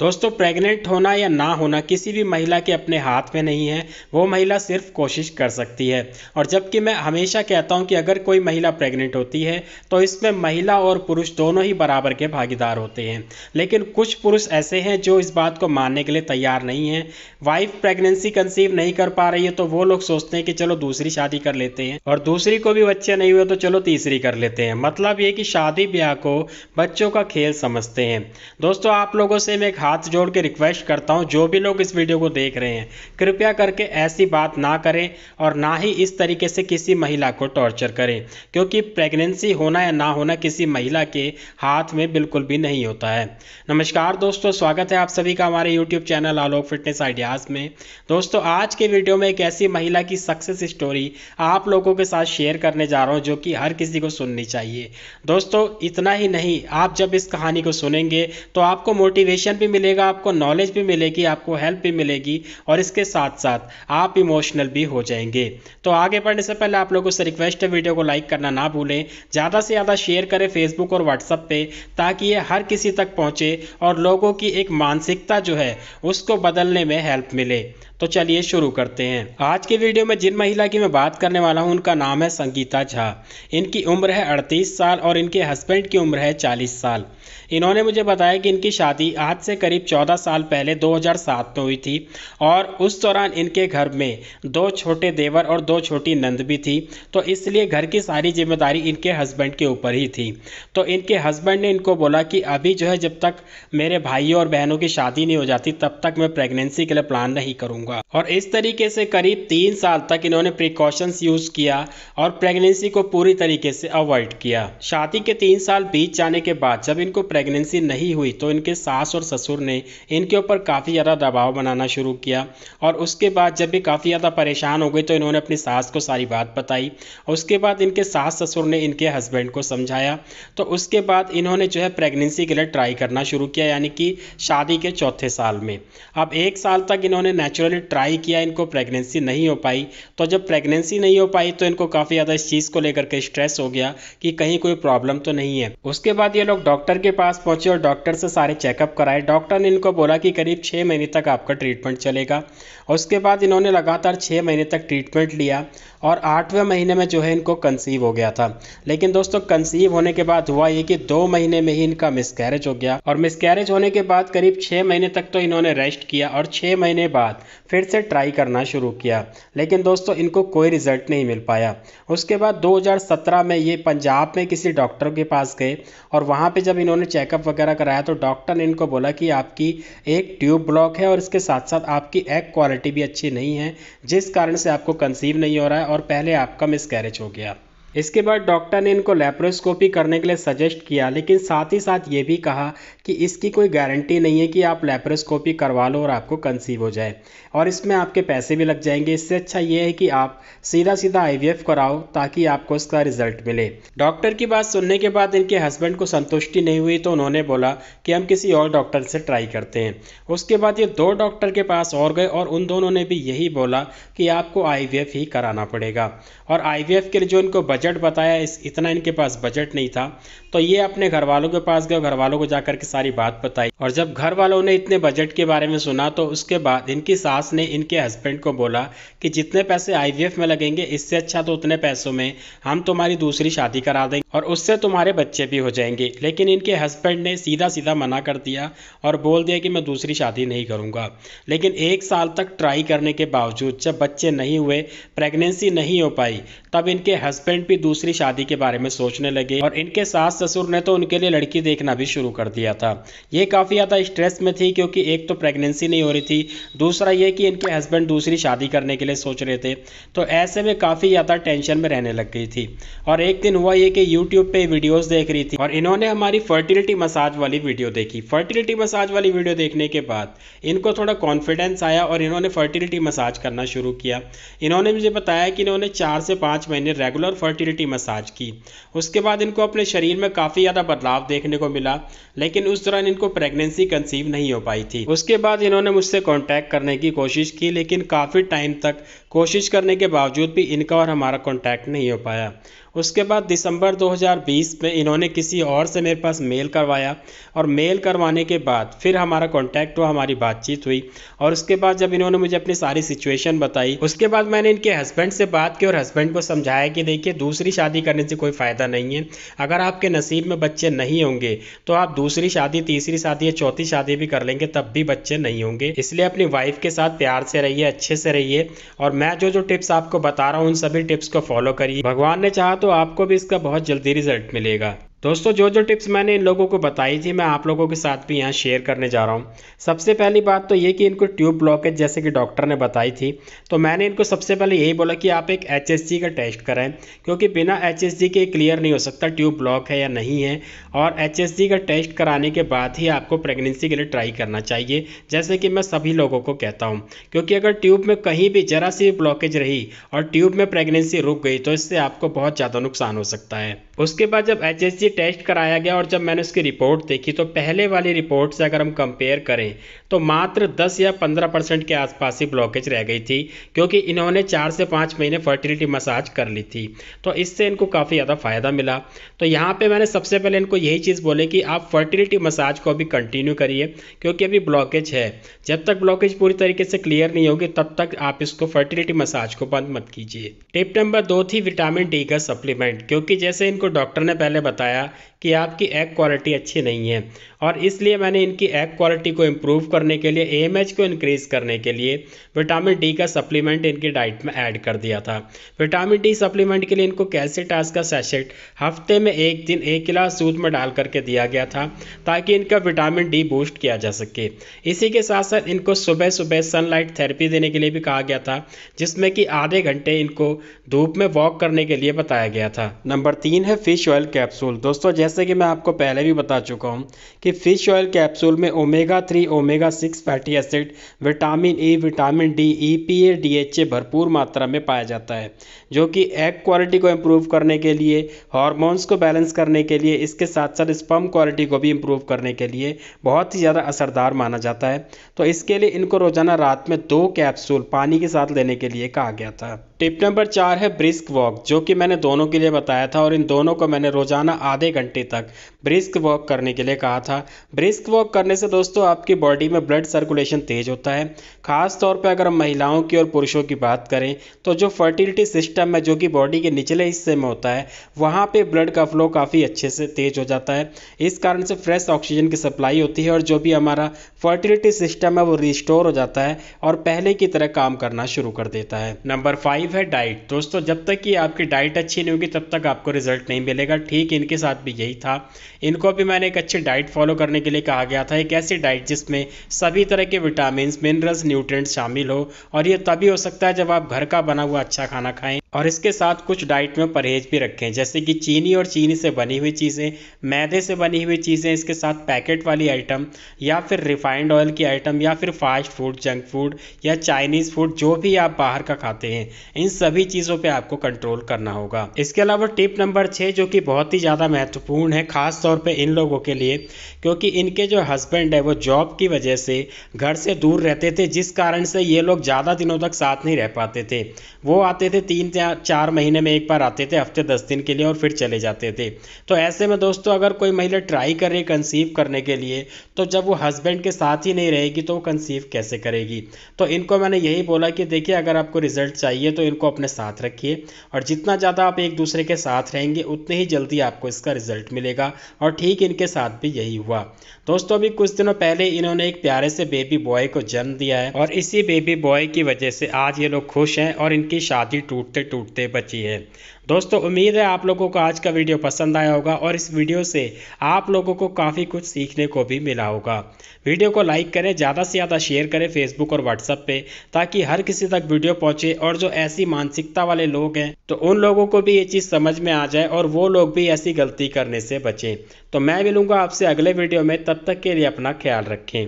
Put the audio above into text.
दोस्तों प्रेग्नेंट होना या ना होना किसी भी महिला के अपने हाथ में नहीं है वो महिला सिर्फ कोशिश कर सकती है और जबकि मैं हमेशा कहता हूं कि अगर कोई महिला प्रेग्नेंट होती है तो इसमें महिला और पुरुष दोनों ही बराबर के भागीदार होते हैं लेकिन कुछ पुरुष ऐसे हैं जो इस बात को मानने के लिए तैयार नहीं हैं वाइफ प्रेगनेंसी कंसीव नहीं कर पा रही है तो वो लोग सोचते हैं कि चलो दूसरी शादी कर लेते हैं और दूसरी को भी बच्चे नहीं हुए तो चलो तीसरी कर लेते हैं मतलब ये कि शादी ब्याह को बच्चों का खेल समझते हैं दोस्तों आप लोगों से मैं हाथ जोड़ के रिक्वेस्ट करता हूँ जो भी लोग इस वीडियो को देख रहे हैं कृपया करके ऐसी बात ना करें और ना ही इस तरीके से किसी महिला को टॉर्चर करें क्योंकि प्रेगनेंसी होना या ना होना किसी महिला के हाथ में बिल्कुल भी नहीं होता है नमस्कार दोस्तों स्वागत है आप सभी का हमारे YouTube channel Alok fitness ideas में दोस्तों आज के वीडियो में एक ऐसी महिला की सक्सेस स्टोरी आप लोगों के साथ शेयर करने जा रहा हूँ जो कि हर किसी को सुननी चाहिए दोस्तों इतना ही नहीं आप जब इस कहानी को सुनेंगे तो आपको मोटिवेशन भी मिलेगा आपको नॉलेज भी मिलेगी आपको हेल्प भी मिलेगी और इसके साथ साथ आप इमोशनल भी हो जाएंगे तो आगे बढ़ने से पहले आप लोगों से रिक्वेस्ट है वीडियो को लाइक करना ना भूलें ज़्यादा से ज़्यादा शेयर करें फेसबुक और व्हाट्सएप पर ताकि ये हर किसी तक पहुँचे और लोगों की एक मानसिकता जो है उसको बदलने में हेल्प मिले तो चलिए शुरू करते हैं आज के वीडियो में जिन महिला की मैं बात करने वाला हूँ उनका नाम है संगीता झा इनकी उम्र है अड़तीस साल और इनके हस्बैंड की उम्र है चालीस साल इन्होंने मुझे बताया कि इनकी शादी आज से करीब चौदह साल पहले 2007 में हुई थी और उस दौरान इनके घर में दो छोटे देवर और दो छोटी नंद भी थी तो इसलिए घर की सारी जिम्मेदारी इनके हस्बैंड के ऊपर ही थी तो इनके हस्बैंड ने इनको बोला कि अभी जो है जब तक मेरे भाइयों और बहनों की शादी नहीं हो जाती तब तक मैं प्रेगनेंसी के लिए प्लान नहीं करूँगा दूंगा और इस तरीके से करीब तीन साल तक इन्होंने प्रिकॉशंस यूज किया और प्रेगनेंसी को पूरी तरीके से अवॉइड किया शादी के तीन साल बीत जाने के बाद जब इनको प्रेगनेंसी नहीं हुई तो इनके सास और ससुर ने इनके ऊपर काफ़ी ज़्यादा दबाव बनाना शुरू किया और उसके बाद जब भी काफ़ी ज़्यादा परेशान हो गई तो इन्होंने अपनी सास को सारी बात बताई उसके बाद इनके सास ससुर ने इनके हस्बैंड को समझाया तो उसके बाद इन्होंने जो है प्रेगनेंसी के लिए ट्राई करना शुरू किया यानी कि शादी के चौथे साल में अब एक साल तक इन्होंने नेचुरली ने ट्राई किया इनको प्रेगनेंसी नहीं हो पाई तो जब प्रेगनेंसी नहीं हो पाई तो इनको काफ़ी ज़्यादा इस चीज़ को लेकर के स्ट्रेस हो गया कि कहीं कोई प्रॉब्लम तो नहीं है उसके बाद ये लोग डॉक्टर के पास पहुँचे और डॉक्टर से सारे चेकअप कराए डॉक्टर ने इनको बोला कि करीब छः महीने तक आपका ट्रीटमेंट चलेगा उसके बाद इन्होंने लगातार छः महीने तक ट्रीटमेंट लिया और आठवें महीने में जो है इनको कंसीव हो गया था लेकिन दोस्तों कंसीव होने के बाद हुआ ये कि दो महीने में ही इनका मिसकैरेज हो गया और मिसकैरेज होने के बाद करीब छः महीने तक तो इन्होंने रेस्ट किया और छः महीने बाद फिर से ट्राई करना शुरू किया लेकिन दोस्तों इनको कोई रिजल्ट नहीं मिल पाया उसके बाद दो में ये पंजाब में किसी डॉक्टर के पास गए और वहाँ पर जब इन्होंने चेकअप वगैरह कराया तो डॉक्टर ने इनको बोला कि आपकी एक ट्यूब ब्लॉक है और इसके साथ साथ आपकी एग क्वालिटी भी अच्छी नहीं है जिस कारण से आपको कंसीव नहीं हो रहा है और पहले आपका मिसकैरेज हो गया इसके बाद डॉक्टर ने इनको लेप्रोस्कोपी करने के लिए सजेस्ट किया लेकिन साथ ही साथ ये भी कहा कि इसकी कोई गारंटी नहीं है कि आप लेप्रोस्कोपी करवा लो और आपको कंसीव हो जाए और इसमें आपके पैसे भी लग जाएंगे इससे अच्छा ये है कि आप सीधा सीधा आईवीएफ कराओ ताकि आपको उसका रिजल्ट मिले डॉक्टर की बात सुनने के बाद इनके हस्बैंड को संतुष्टि नहीं हुई तो उन्होंने बोला कि हम किसी और डॉक्टर से ट्राई करते हैं उसके बाद ये दो डॉक्टर के पास और गए और उन दोनों ने भी यही बोला कि आपको आई ही कराना पड़ेगा और आई के लिए जो इनको बजट बताया इस इतना इनके पास बजट नहीं था तो ये अपने घर वालों के पास गए घर वालों को जाकर के सारी बात बताई और जब घर वालों ने इतने बजट के बारे में सुना तो उसके बाद इनकी सास ने इनके हस्बैंड को बोला कि जितने पैसे आईवीएफ में लगेंगे इससे अच्छा तो उतने पैसों में हम तुम्हारी दूसरी शादी करा देंगे और उससे तुम्हारे बच्चे भी हो जाएंगे लेकिन इनके हस्बैंड ने सीधा सीधा मना कर दिया और बोल दिया कि मैं दूसरी शादी नहीं करूँगा लेकिन एक साल तक ट्राई करने के बावजूद जब बच्चे नहीं हुए प्रेगनेंसी नहीं हो पाई तब इनके हस्बैंड भी दूसरी शादी के बारे में सोचने लगे और इनके सास ससुर ने तो उनके लिए लड़की देखना भी शुरू कर दिया था ये काफ़ी ज़्यादा स्ट्रेस में थी क्योंकि एक तो प्रेगनेंसी नहीं हो रही थी दूसरा ये कि इनके हस्बैंड दूसरी शादी करने के लिए सोच रहे थे तो ऐसे में काफ़ी ज़्यादा टेंशन में रहने लग गई थी और एक दिन हुआ ये कि यूट्यूब पे वीडियोज देख रही थी और इन्होंने हमारी फर्टिलिटी मसाज वाली वीडियो देखी फर्टिलिटी मसाज वाली वीडियो देखने के बाद इनको थोड़ा कॉन्फिडेंस आया और इन्होंने फर्टिलिटी मसाज करना शुरू किया इन्होंने मुझे बताया कि इन्होंने चार से पाँच महीने रेगुलर फर्टिल फर्टिलिटी मसाज की उसके बाद इनको अपने शरीर में काफ़ी ज़्यादा बदलाव देखने को मिला लेकिन उस दौरान इनको प्रेगनेंसी कंसीव नहीं हो पाई थी उसके बाद इन्होंने मुझसे कॉन्टैक्ट करने की कोशिश की लेकिन काफ़ी टाइम तक कोशिश करने के बावजूद भी इनका और हमारा कॉन्टैक्ट नहीं हो पाया उसके बाद दिसंबर 2020 में इन्होंने किसी और से मेरे पास मेल करवाया और मेल करवाने के बाद फिर हमारा कॉन्टैक्ट हुआ हमारी बातचीत हुई और उसके बाद जब इन्होंने मुझे अपनी सारी सिचुएशन बताई उसके बाद मैंने इनके हस्बैंड से बात की और हस्बैंड को समझाया कि देखिए दूसरी शादी करने से कोई फ़ायदा नहीं है अगर आपके नसीब में बच्चे नहीं होंगे तो आप दूसरी शादी तीसरी शादी या चौथी शादी भी कर लेंगे तब भी बच्चे नहीं होंगे इसलिए अपनी वाइफ के साथ प्यार से रहिए अच्छे से रहिए और मैं जो जो टिप्स आपको बता रहा हूँ उन सभी टिप्स को फॉलो करिए भगवान ने चाहा तो तो आपको भी इसका बहुत जल्दी रिजल्ट मिलेगा दोस्तों जो जो टिप्स मैंने इन लोगों को बताई थी मैं आप लोगों के साथ भी यहाँ शेयर करने जा रहा हूँ सबसे पहली बात तो ये कि इनको ट्यूब ब्लॉकेज जैसे कि डॉक्टर ने बताई थी तो मैंने इनको सबसे पहले यही बोला कि आप एक एच का टेस्ट कराएं क्योंकि बिना एच के क्लियर नहीं हो सकता ट्यूब ब्लॉक है या नहीं है और एच का टेस्ट कराने के बाद ही आपको प्रेगनेंसी के लिए ट्राई करना चाहिए जैसे कि मैं सभी लोगों को कहता हूँ क्योंकि अगर ट्यूब में कहीं भी जरा सी ब्लॉकेज रही और ट्यूब में प्रेगनेंसी रुक गई तो इससे आपको बहुत ज़्यादा नुकसान हो सकता है उसके बाद जब एच टेस्ट कराया गया और जब मैंने उसकी रिपोर्ट देखी तो पहले वाली रिपोर्ट से अगर हम कंपेयर करें तो मात्र 10 या 15 परसेंट के आसपास ही ब्लॉकेज रह गई थी क्योंकि इन्होंने चार से पाँच महीने फर्टिलिटी मसाज कर ली थी तो इससे इनको काफ़ी ज़्यादा फ़ायदा मिला तो यहाँ पर मैंने सबसे पहले इनको यही चीज़ बोले कि आप फर्टिलिटी मसाज को अभी कंटिन्यू करिए क्योंकि अभी ब्लॉकेज है जब तक ब्लॉकेज पूरी तरीके से क्लियर नहीं होगी तब तक आप इसको फर्टिलिटी मसाज को बंद मत कीजिए टिप नंबर दो थी विटामिन डी का सप्लीमेंट क्योंकि जैसे इनको डॉक्टर ने पहले बताया कि आपकी एग क्वालिटी अच्छी नहीं है और इसलिए मैंने इनकी एग क्वालिटी को इम्प्रूव करने के लिए ए को इंक्रीज़ करने के लिए विटामिन डी का सप्लीमेंट इनकी डाइट में ऐड कर दिया था विटामिन डी सप्लीमेंट के लिए इनको कैल्सीटास का सेशेट हफ्ते में एक दिन एक गिलास सूद में डाल करके दिया गया था ताकि इनका विटामिन डी बूस्ट किया जा सके इसी के साथ साथ इनको सुबह सुबह सनलाइट थेरेपी देने के लिए भी कहा गया था जिसमें कि आधे घंटे इनको धूप में वॉक करने के लिए बताया गया था नंबर तीन है फ़िश ऑयल कैप्सूल दोस्तों जैसे कि मैं आपको पहले भी बता चुका हूँ कि फ़िश ऑयल कैप्सूल में omega three omega six fatty acid vitamin E vitamin D E P A D H A भरपूर मात्रा में पाया जाता है जो कि एग क्वालिटी को इम्प्रूव करने के लिए हॉर्मोन्स को बैलेंस करने के लिए इसके साथ साथ स्पम क्वालिटी को भी इम्प्रूव करने के लिए बहुत ही ज़्यादा असरदार माना जाता है तो इसके लिए इनको रोज़ाना रात में दो कैप्सूल पानी के साथ लेने के लिए कहा गया था टिप नंबर चार है ब्रिस्क वॉक जो कि मैंने दोनों के लिए बताया था और इन दोनों को मैंने रोजाना आधे घंटे तक ब्रिस्क वॉक करने के लिए कहा था ब्रिस्क वॉक करने से दोस्तों आपकी बॉडी में ब्लड सर्कुलेशन तेज होता है खास तौर पर अगर हम महिलाओं की और पुरुषों की बात करें तो जो फर्टिलिटी सिस्टम सिस्टम है जो कि बॉडी के निचले हिस्से में होता है वहाँ पे ब्लड का फ्लो काफ़ी अच्छे से तेज हो जाता है इस कारण से फ्रेश ऑक्सीजन की सप्लाई होती है और जो भी हमारा फर्टिलिटी सिस्टम है वो रिस्टोर हो जाता है और पहले की तरह काम करना शुरू कर देता है नंबर फाइव है डाइट दोस्तों जब तक कि आपकी डाइट अच्छी नहीं होगी तब तक आपको रिजल्ट नहीं मिलेगा ठीक इनके साथ भी यही था इनको भी मैंने एक अच्छी डाइट फॉलो करने के लिए कहा गया था एक ऐसी डाइट जिसमें सभी तरह के विटामिन मिनरल्स न्यूट्रेंट्स शामिल हो और ये तभी हो सकता है जब आप घर का बना हुआ अच्छा खाना खाएं और इसके साथ कुछ डाइट में परहेज भी रखें जैसे कि चीनी और चीनी से बनी हुई चीज़ें मैदे से बनी हुई चीज़ें इसके साथ पैकेट वाली आइटम या फिर रिफाइंड ऑयल की आइटम या फिर फास्ट फूड जंक फूड या चाइनीज़ फूड जो भी आप बाहर का खाते हैं इन सभी चीज़ों पर आपको कंट्रोल करना होगा इसके अलावा टिप नंबर छः जो कि बहुत ही ज़्यादा महत्वपूर्ण है ख़ास तौर पर इन लोगों के लिए क्योंकि इनके जो हस्बैंड है वो जॉब की वजह से घर से दूर रहते थे जिस कारण से ये लोग ज़्यादा दिनों तक साथ नहीं रह पाते थे वो आते थे तीन चार महीने में एक बार आते थे हफ्ते दस दिन के लिए और फिर चले जाते थे तो ऐसे में दोस्तों अगर कोई महिला ट्राई कर रही कंसीव करने के लिए तो जब वो हस्बैंड के साथ ही नहीं रहेगी तो वो कंसीव कैसे करेगी तो इनको मैंने यही बोला कि देखिए अगर आपको रिजल्ट चाहिए तो इनको अपने साथ रखिए और जितना ज़्यादा आप एक दूसरे के साथ रहेंगे उतने ही जल्दी आपको इसका रिजल्ट मिलेगा और ठीक इनके साथ भी यही हुआ दोस्तों अभी कुछ दिनों पहले इन्होंने एक प्यारे से बेबी बॉय को जन्म दिया है और इसी बेबी बॉय की वजह से आज ये लोग खुश हैं और इनकी शादी टूटते टूटते बची है दोस्तों उम्मीद है आप लोगों को आज का वीडियो पसंद आया होगा और इस वीडियो से आप लोगों को काफ़ी कुछ सीखने को भी मिला होगा वीडियो को लाइक करें ज़्यादा से ज़्यादा शेयर करें फेसबुक और व्हाट्सएप पे ताकि हर किसी तक वीडियो पहुंचे और जो ऐसी मानसिकता वाले लोग हैं तो उन लोगों को भी ये चीज़ समझ में आ जाए और वो लोग भी ऐसी गलती करने से बचें तो मैं मिलूंगा आपसे अगले वीडियो में तब तक के लिए अपना ख्याल रखें